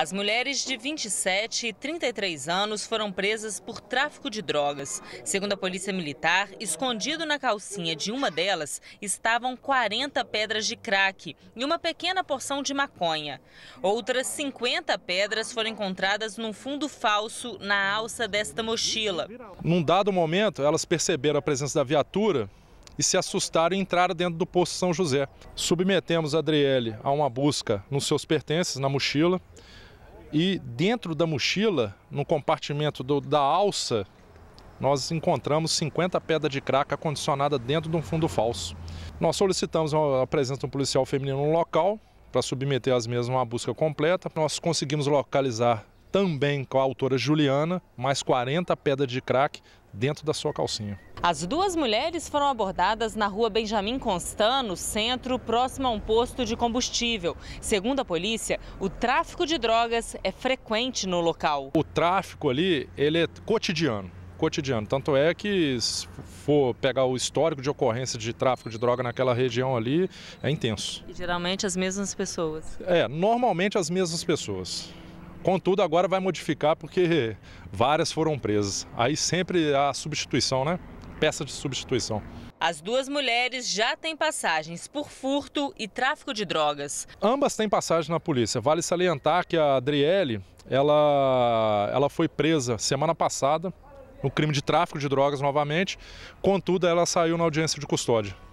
As mulheres de 27 e 33 anos foram presas por tráfico de drogas. Segundo a Polícia Militar, escondido na calcinha de uma delas estavam 40 pedras de crack e uma pequena porção de maconha. Outras 50 pedras foram encontradas num fundo falso na alça desta mochila. Num dado momento, elas perceberam a presença da viatura e se assustaram e entraram dentro do posto São José. Submetemos a Adriele a uma busca nos seus pertences, na mochila. E dentro da mochila, no compartimento do, da alça, nós encontramos 50 pedras de crack acondicionada dentro de um fundo falso. Nós solicitamos a presença de um policial feminino no local para submeter as mesmas a uma busca completa. Nós conseguimos localizar também com a autora Juliana, mais 40 pedras de crack dentro da sua calcinha. As duas mulheres foram abordadas na rua Benjamin Constant, no centro, próximo a um posto de combustível. Segundo a polícia, o tráfico de drogas é frequente no local. O tráfico ali, ele é cotidiano cotidiano. Tanto é que, se for pegar o histórico de ocorrência de tráfico de droga naquela região ali, é intenso. E geralmente as mesmas pessoas? É, normalmente as mesmas pessoas. Contudo, agora vai modificar porque várias foram presas. Aí sempre a substituição, né? Peça de substituição. As duas mulheres já têm passagens por furto e tráfico de drogas. Ambas têm passagem na polícia. Vale salientar que a Adriele, ela, ela foi presa semana passada no crime de tráfico de drogas novamente. Contudo, ela saiu na audiência de custódia.